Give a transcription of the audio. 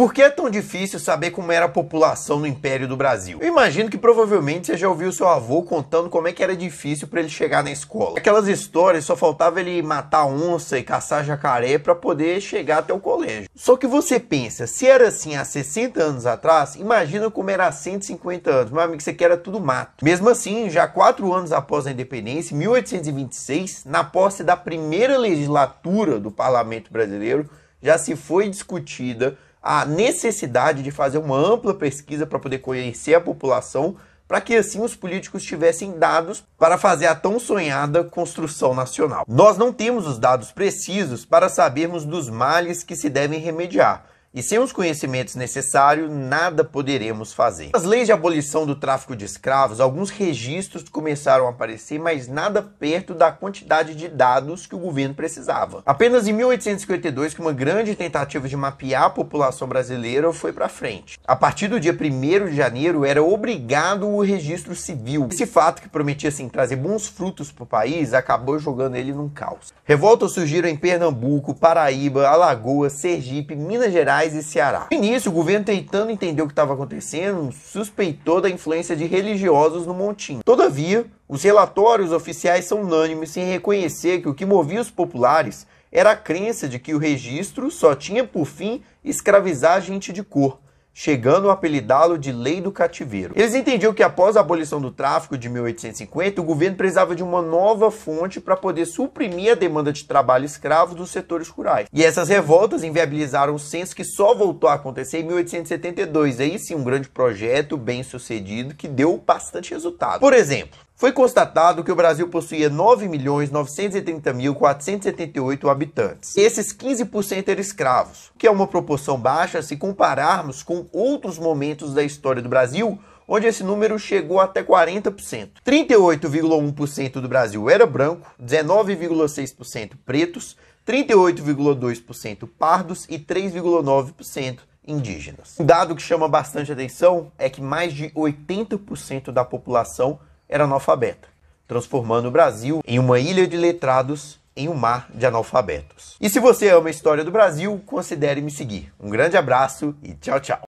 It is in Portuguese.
Por que é tão difícil saber como era a população no Império do Brasil? Eu imagino que provavelmente você já ouviu seu avô contando como é que era difícil para ele chegar na escola. Aquelas histórias só faltava ele matar onça e caçar jacaré para poder chegar até o colégio. Só que você pensa, se era assim há 60 anos atrás, imagina como era há 150 anos. Meu amigo, isso aqui era tudo mato. Mesmo assim, já quatro anos após a independência, em 1826, na posse da primeira legislatura do parlamento brasileiro, já se foi discutida a necessidade de fazer uma ampla pesquisa para poder conhecer a população, para que assim os políticos tivessem dados para fazer a tão sonhada construção nacional. Nós não temos os dados precisos para sabermos dos males que se devem remediar e sem os conhecimentos necessários, nada poderemos fazer. As leis de abolição do tráfico de escravos, alguns registros começaram a aparecer, mas nada perto da quantidade de dados que o governo precisava. Apenas em 1852 que uma grande tentativa de mapear a população brasileira foi para frente. A partir do dia 1 de janeiro era obrigado o registro civil. Esse fato que prometia assim trazer bons frutos para o país acabou jogando ele num caos. Revoltas surgiram em Pernambuco, Paraíba, Alagoas, Sergipe, Minas Gerais Goiás e Ceará. No início, o governo tentando entender o que estava acontecendo, suspeitou da influência de religiosos no Montinho. Todavia, os relatórios oficiais são unânimes em reconhecer que o que movia os populares era a crença de que o registro só tinha por fim escravizar gente de cor, chegando a apelidá-lo de Lei do Cativeiro. Eles entendiam que após a abolição do tráfico de 1850, o governo precisava de uma nova fonte para poder suprimir a demanda de trabalho escravo dos setores rurais. E essas revoltas inviabilizaram o censo que só voltou a acontecer em 1872. Aí sim, um grande projeto bem sucedido que deu bastante resultado. Por exemplo, foi constatado que o Brasil possuía 9.930.478 habitantes. E esses 15% eram escravos, que é uma proporção baixa se compararmos com outros momentos da história do Brasil, onde esse número chegou até 40%. 38,1% do Brasil era branco, 19,6% pretos, 38,2% pardos e 3,9% indígenas. Um dado que chama bastante atenção é que mais de 80% da população era analfabeta, transformando o Brasil em uma ilha de letrados em um mar de analfabetos. E se você ama a história do Brasil, considere me seguir. Um grande abraço e tchau, tchau.